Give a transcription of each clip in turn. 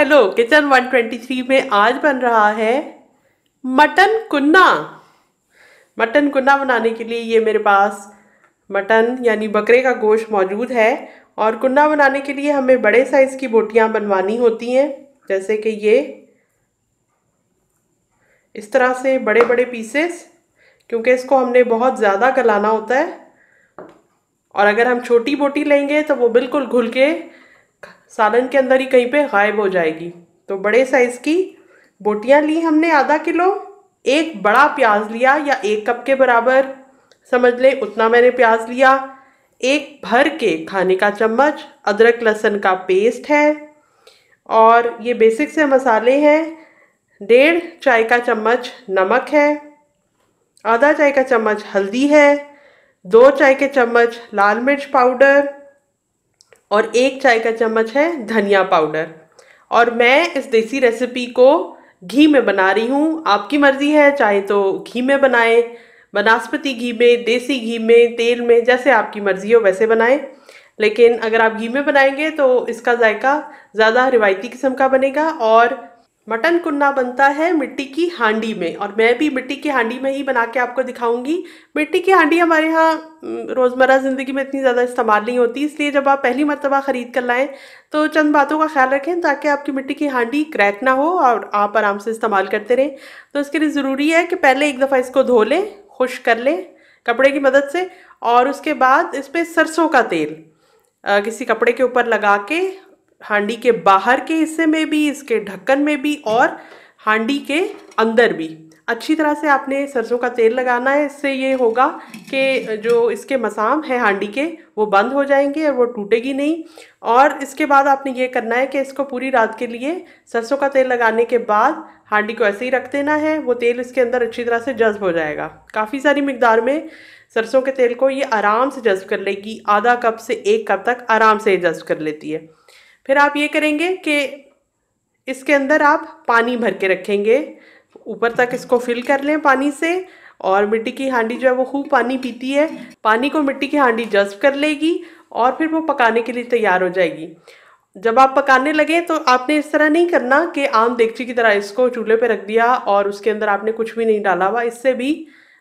hello kitchen 123 में आज बन रहा है मटन कुन्ना मटन कुन्ना बनाने के लिए ये मेरे पास मटन यानी बकरे का गोश्त मौजूद है और कुन्ना बनाने के लिए हमें बड़े साइज़ की बोटियाँ बनवानी होती हैं जैसे कि ये इस तरह से बड़े बड़े पीसेस क्योंकि इसको हमने बहुत ज़्यादा गलाना होता है और अगर हम छोटी बोटी लेंगे तो वो बिल्कुल घुल के सालन के अंदर ही कहीं पे गायब हो जाएगी तो बड़े साइज़ की बोटियाँ ली हमने आधा किलो एक बड़ा प्याज लिया या एक कप के बराबर समझ लें उतना मैंने प्याज लिया एक भर के खाने का चम्मच अदरक लहसुन का पेस्ट है और ये बेसिक से मसाले हैं डेढ़ चाय का चम्मच नमक है आधा चाय का चम्मच हल्दी है दो चाय के चम्मच लाल मिर्च पाउडर और एक चाय का चम्मच है धनिया पाउडर और मैं इस देसी रेसिपी को घी में बना रही हूँ आपकी मर्ज़ी है चाहे तो घी में बनाएं बनास्पति घी में देसी घी में तेल में जैसे आपकी मर्ज़ी हो वैसे बनाएं लेकिन अगर आप घी में बनाएंगे तो इसका जायका ज़्यादा रिवायती किस्म का बनेगा और मटन कुन्ना बनता है मिट्टी की हांडी में और मैं भी मिट्टी की हांडी में ही बना के आपको दिखाऊंगी मिट्टी की हांडी हमारे यहाँ रोज़मर्रा ज़िंदगी में इतनी ज़्यादा इस्तेमाल नहीं होती इसलिए जब आप पहली मरतबा ख़रीद कर लाएँ तो चंद बातों का ख्याल रखें ताकि आपकी मिट्टी की हांडी क्रैक ना हो और आप आराम से इस्तेमाल करते रहें तो इसके लिए ज़रूरी है कि पहले एक दफ़ा इसको धो लें खुश कर लें कपड़े की मदद से और उसके बाद इस पर सरसों का तेल किसी कपड़े के ऊपर लगा के हांडी के बाहर के हिस्से में भी इसके ढक्कन में भी और हांडी के अंदर भी अच्छी तरह से आपने सरसों का तेल लगाना है इससे ये होगा कि जो इसके मसाम हैं हांडी के वो बंद हो जाएंगे और वो टूटेगी नहीं और इसके बाद आपने ये करना है कि इसको पूरी रात के लिए सरसों का तेल लगाने के बाद हांडी को ऐसे ही रख देना है वो तेल इसके अंदर अच्छी तरह से जज्ब हो जाएगा काफ़ी सारी मकदार में सरसों के तेल को ये आराम से जज्ब कर लेगी आधा कप से एक कप तक आराम से जज्ब कर लेती है फिर आप ये करेंगे कि इसके अंदर आप पानी भर के रखेंगे ऊपर तक इसको फिल कर लें पानी से और मिट्टी की हांडी जो है वो खूब पानी पीती है पानी को मिट्टी की हांडी जज्ब कर लेगी और फिर वो पकाने के लिए तैयार हो जाएगी जब आप पकाने लगे तो आपने इस तरह नहीं करना कि आम देगची की तरह इसको चूल्हे पे रख दिया और उसके अंदर आपने कुछ भी नहीं डाला हुआ इससे भी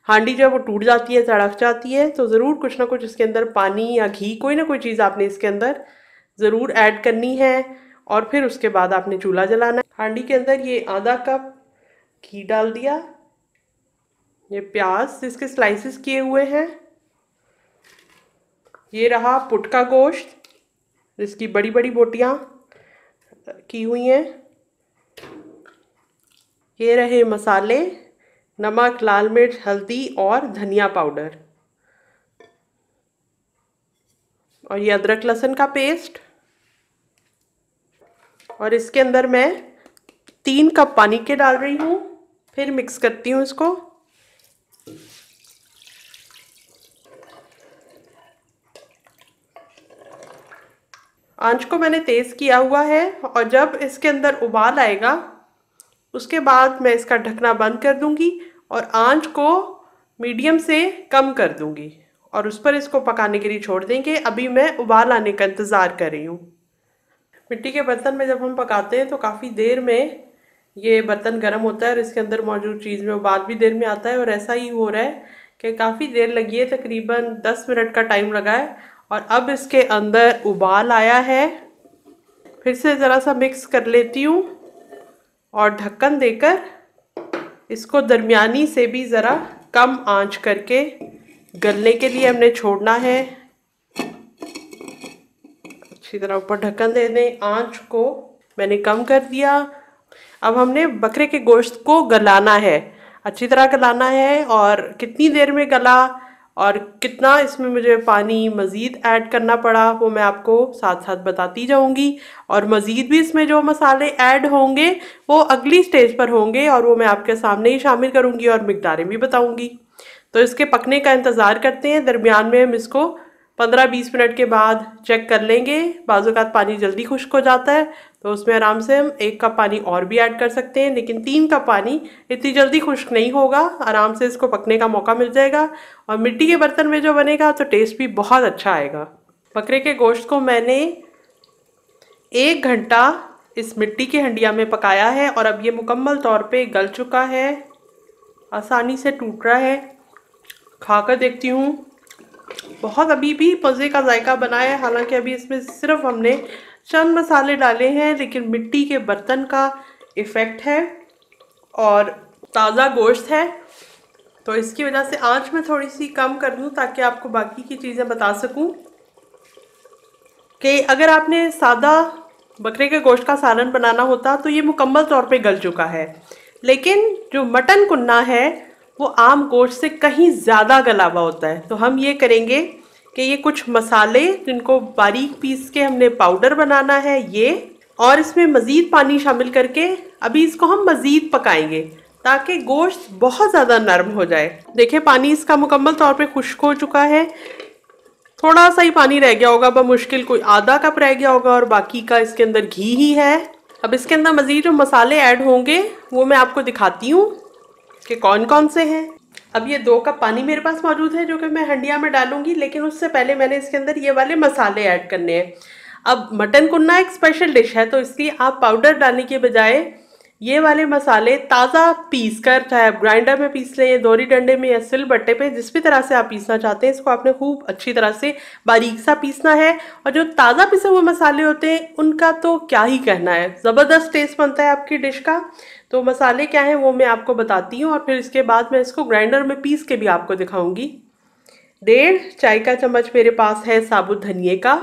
हांडी जो है वो टूट जाती है सड़क जाती है तो ज़रूर कुछ ना कुछ इसके अंदर पानी या घी कोई ना कोई चीज़ आपने इसके अंदर ज़रूर ऐड करनी है और फिर उसके बाद आपने चूल्हा जलाना है हांडी के अंदर ये आधा कप घी डाल दिया ये प्याज इसके स्लाइसेस किए हुए हैं ये रहा पुटका गोश्त जिसकी बड़ी बड़ी बोटियाँ की हुई हैं ये रहे मसाले नमक लाल मिर्च हल्दी और धनिया पाउडर और ये अदरक लहसुन का पेस्ट और इसके अंदर मैं तीन कप पानी के डाल रही हूँ फिर मिक्स करती हूँ इसको आंच को मैंने तेज़ किया हुआ है और जब इसके अंदर उबाल आएगा उसके बाद मैं इसका ढकना बंद कर दूंगी और आंच को मीडियम से कम कर दूंगी और उस पर इसको पकाने के लिए छोड़ देंगे अभी मैं उबाल आने का इंतज़ार कर रही हूँ मिट्टी के बर्तन में जब हम पकाते हैं तो काफ़ी देर में ये बर्तन गर्म होता है और इसके अंदर मौजूद चीज़ में उबाल भी देर में आता है और ऐसा ही हो रहा है कि काफ़ी देर लगी है तकरीबन दस मिनट का टाइम लगा है और अब इसके अंदर उबाल आया है फिर से ज़रा सा मिक्स कर लेती हूँ और ढक्कन देकर इसको दरमिया से भी ज़रा कम आंच करके गलने के लिए हमने छोड़ना है अच्छी तरह ऊपर ढक्कन दे दें आंच को मैंने कम कर दिया अब हमने बकरे के गोश्त को गलाना है अच्छी तरह गलाना है और कितनी देर में गला और कितना इसमें मुझे पानी मज़ीद ऐड करना पड़ा वो मैं आपको साथ साथ बताती जाऊंगी और मज़ीद भी इसमें जो मसाले ऐड होंगे वो अगली स्टेज पर होंगे और वो मैं आपके सामने ही शामिल करूंगी और मकदारें भी बताऊंगी तो इसके पकने का इंतज़ार करते हैं दरमियान में हम इसको पंद्रह बीस मिनट के बाद चेक कर लेंगे बाजूकात पानी जल्दी खुश्क हो जाता है तो उसमें आराम से हम एक कप पानी और भी ऐड कर सकते हैं लेकिन तीन कप पानी इतनी जल्दी खुश्क नहीं होगा आराम से इसको पकने का मौका मिल जाएगा और मिट्टी के बर्तन में जो बनेगा तो टेस्ट भी बहुत अच्छा आएगा बकरे के गोश्त को मैंने एक घंटा इस मिट्टी के हंडिया में पकाया है और अब ये मुकम्मल तौर पे गल चुका है आसानी से टूट रहा है खाकर देखती हूँ बहुत अभी भी पजे का जायका बना है हालांकि अभी इसमें सिर्फ हमने चंद मसाले डाले हैं लेकिन मिट्टी के बर्तन का इफ़ेक्ट है और ताज़ा गोश्त है तो इसकी वजह से आंच में थोड़ी सी कम कर दूँ ताकि आपको बाकी की चीज़ें बता सकूँ कि अगर आपने सादा बकरे के गोश्त का सालन बनाना होता तो ये मुकम्मल तौर पे गल चुका है लेकिन जो मटन कुन्ना है वो आम गोश्त से कहीं ज़्यादा गलावा होता है तो हम ये करेंगे कि ये कुछ मसाले जिनको बारीक पीस के हमने पाउडर बनाना है ये और इसमें मज़ीद पानी शामिल करके अभी इसको हम मज़ीद पकाएंगे ताकि गोश्त बहुत ज़्यादा नरम हो जाए देखिए पानी इसका मुकम्मल तौर पे खुश्क हो चुका है थोड़ा सा ही पानी रह गया होगा मुश्किल कोई आधा कप रह गया होगा और बाकी का इसके अंदर घी ही है अब इसके अंदर मज़ीद जो मसाले ऐड होंगे वो मैं आपको दिखाती हूँ कि कौन कौन से हैं अब ये दो कप पानी मेरे पास मौजूद है जो कि मैं हंडिया में डालूंगी लेकिन उससे पहले मैंने इसके अंदर ये वाले मसाले ऐड करने हैं अब मटन कुन्ना एक स्पेशल डिश है तो इसलिए आप पाउडर डालने के बजाय ये वाले मसाले ताज़ा पीस कर चाहे आप ग्राइंडर में पीस लें दोरी डंडे में या सिल बट्टे पे जिस भी तरह से आप पीसना चाहते हैं इसको आपने खूब अच्छी तरह से बारीक सा पीसना है और जो ताज़ा पिसे हुए मसाले होते हैं उनका तो क्या ही कहना है ज़बरदस्त टेस्ट बनता है आपकी डिश का तो मसाले क्या हैं वो मैं आपको बताती हूँ और फिर इसके बाद मैं इसको ग्राइंडर में पीस के भी आपको दिखाऊंगी डेढ़ चाय का चम्मच मेरे पास है साबुत धनिए का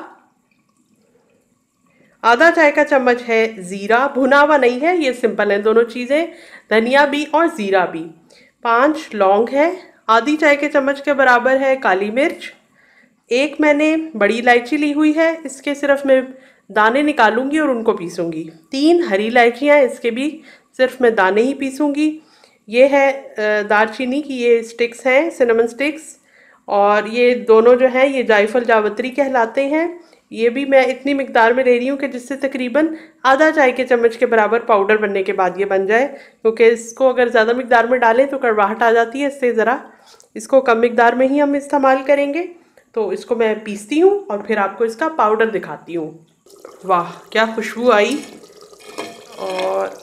आधा चाय का चम्मच है ज़ीरा भुना हुआ नहीं है ये सिंपल है दोनों चीज़ें धनिया भी और ज़ीरा भी पांच लौंग है आधी चाय के चम्मच के बराबर है काली मिर्च एक मैंने बड़ी इलायची ली हुई है इसके सिर्फ मैं दाने निकालूंगी और उनको पीसूंगी तीन हरी इलायचियाँ इसके भी सिर्फ मैं दाने ही पीसूँगी ये है दारचीनी की ये स्टिक्स हैं सिनेमन स्टिक्स और ये दोनों जो हैं ये जायफल जावत्री कहलाते हैं ये भी मैं इतनी मकदार में ले रही हूँ कि जिससे तकरीबन आधा चाय के चम्मच के बराबर पाउडर बनने के बाद ये बन जाए क्योंकि इसको अगर ज़्यादा मकदार में डालें तो कड़वाहट आ जाती है इससे ज़रा इसको कम मकदार में ही हम इस्तेमाल करेंगे तो इसको मैं पीसती हूँ और फिर आपको इसका पाउडर दिखाती हूँ वाह क्या खुशबू आई और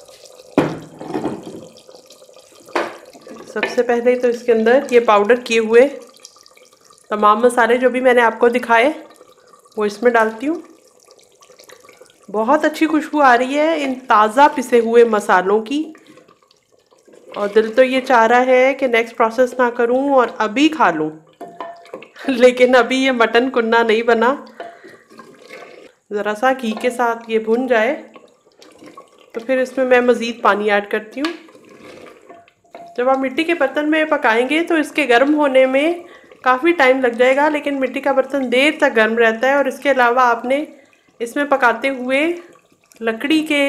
सबसे पहले तो इसके अंदर ये पाउडर किए हुए तमाम मसाले जो भी मैंने आपको दिखाए वो इसमें डालती हूँ बहुत अच्छी खुशबू आ रही है इन ताज़ा पिसे हुए मसालों की और दिल तो ये चाह रहा है कि नेक्स्ट प्रोसेस ना करूँ और अभी खा लूँ लेकिन अभी ये मटन कुन्ना नहीं बना ज़रा सा घी के साथ ये भुन जाए तो फिर इसमें मैं मज़ीद पानी ऐड करती हूँ जब आप मिट्टी के बर्तन में पकाएंगे तो इसके गर्म होने में काफ़ी टाइम लग जाएगा लेकिन मिट्टी का बर्तन देर तक गर्म रहता है और इसके अलावा आपने इसमें पकाते हुए लकड़ी के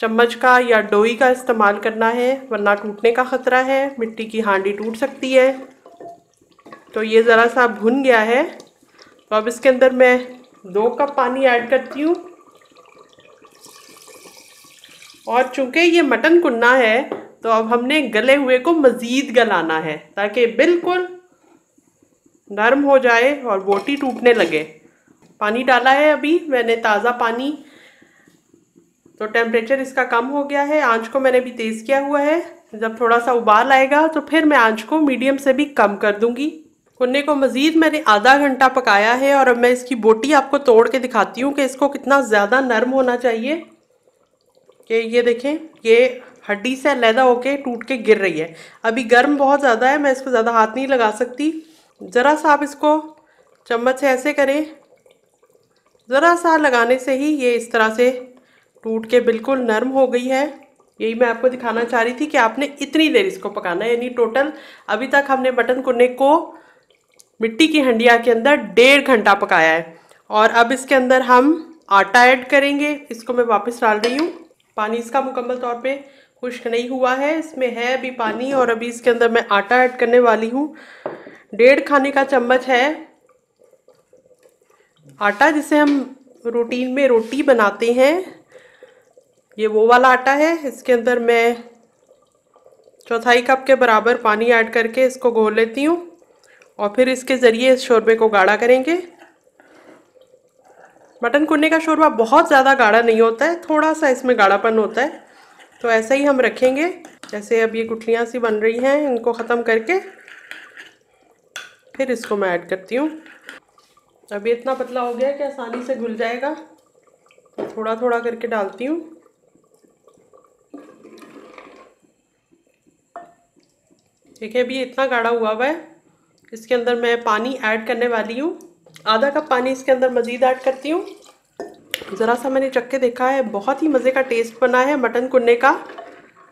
चम्मच का या डोई का इस्तेमाल करना है वरना टूटने का ख़तरा है मिट्टी की हांडी टूट सकती है तो ये ज़रा सा भुन गया है तो अब इसके अंदर मैं दो कप पानी ऐड करती हूँ और चूँकि ये मटन कुन्ना है तो अब हमने गले हुए को मज़ीद गलाना है ताकि बिल्कुल नरम हो जाए और बोटी टूटने लगे पानी डाला है अभी मैंने ताज़ा पानी तो टेम्परेचर इसका कम हो गया है आंच को मैंने भी तेज़ किया हुआ है जब थोड़ा सा उबाल आएगा तो फिर मैं आंच को मीडियम से भी कम कर दूंगी कुन्ने को मज़ीद मैंने आधा घंटा पकाया है और अब मैं इसकी बोटी आपको तोड़ के दिखाती हूँ कि इसको कितना ज़्यादा नरम होना चाहिए कि ये देखें ये हड्डी से अलहदा होके टूट के गिर रही है अभी गर्म बहुत ज़्यादा है मैं इसको ज़्यादा हाथ नहीं लगा सकती ज़रा सा आप इसको चम्मच से ऐसे करें ज़रा सा लगाने से ही ये इस तरह से टूट के बिल्कुल नरम हो गई है यही मैं आपको दिखाना चाह रही थी कि आपने इतनी देर इसको पकाना है यानी टोटल अभी तक हमने मटन कुन्ने को मिट्टी की हंडिया के अंदर डेढ़ घंटा पकाया है और अब इसके अंदर हम आटा ऐड करेंगे इसको मैं वापस डाल रही हूँ पानी इसका मुकम्मल तौर पे खुश्क नहीं हुआ है इसमें है अभी पानी और अभी इसके अंदर मैं आटा ऐड करने वाली हूँ डेढ़ खाने का चम्मच है आटा जिसे हम रूटीन में रोटी बनाते हैं ये वो वाला आटा है इसके अंदर मैं चौथाई कप के बराबर पानी ऐड करके इसको घोल लेती हूँ और फिर इसके ज़रिए इस शोरबे को गाढ़ा करेंगे मटन कुन्ने का शोरबा बहुत ज़्यादा गाढ़ा नहीं होता है थोड़ा सा इसमें गाढ़ापन होता है तो ऐसा ही हम रखेंगे जैसे अब ये गुठलियाँ सी बन रही हैं इनको ख़त्म करके फिर इसको मैं ऐड करती हूँ अब ये इतना पतला हो गया है कि आसानी से घुल जाएगा तो थोड़ा थोड़ा करके डालती हूँ देखिए अभी इतना गाढ़ा हुआ हुआ है इसके अंदर मैं पानी ऐड करने वाली हूँ आधा कप पानी इसके अंदर मज़ीद ऐड करती हूँ ज़रा सा मैंने चख के देखा है बहुत ही मज़े का टेस्ट बना है मटन कुन्ने का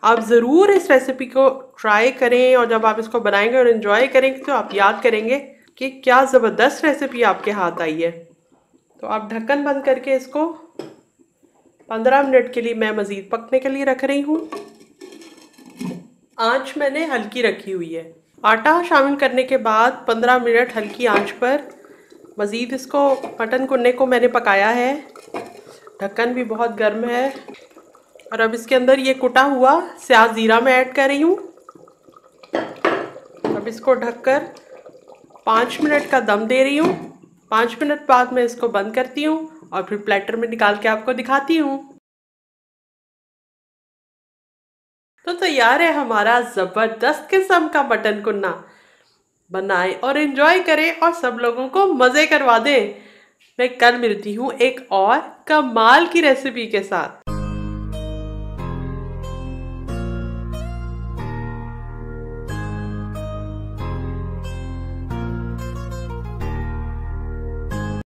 आप ज़रूर इस रेसिपी को ट्राई करें और जब आप इसको बनाएंगे और इन्जॉय करेंगे तो आप याद करेंगे कि क्या ज़बरदस्त रेसिपी आपके हाथ आई है तो आप ढक्कन बंद करके इसको पंद्रह मिनट के लिए मैं मज़ीद पकने के लिए रख रही हूँ आँच मैंने हल्की रखी हुई है आटा शामिल करने के बाद पंद्रह मिनट हल्की आँच पर मज़ीद इसको मटन कुन्ने को मैंने पकाया है ढक्कन भी बहुत गर्म है और अब इसके अंदर ये कुटा हुआ स्याज ज़ीरा मैं ऐड कर रही हूँ अब इसको ढककर पाँच मिनट का दम दे रही हूँ पाँच मिनट बाद मैं इसको बंद करती हूँ और फिर प्लेटर में निकाल के आपको दिखाती हूँ तो तैयार है हमारा ज़बरदस्त किस्म का मटन कुन्ना बनाएं और इन्जॉय करें और सब लोगों को मज़े करवा दें मैं कल मिलती हूँ एक और कमाल की रेसिपी के साथ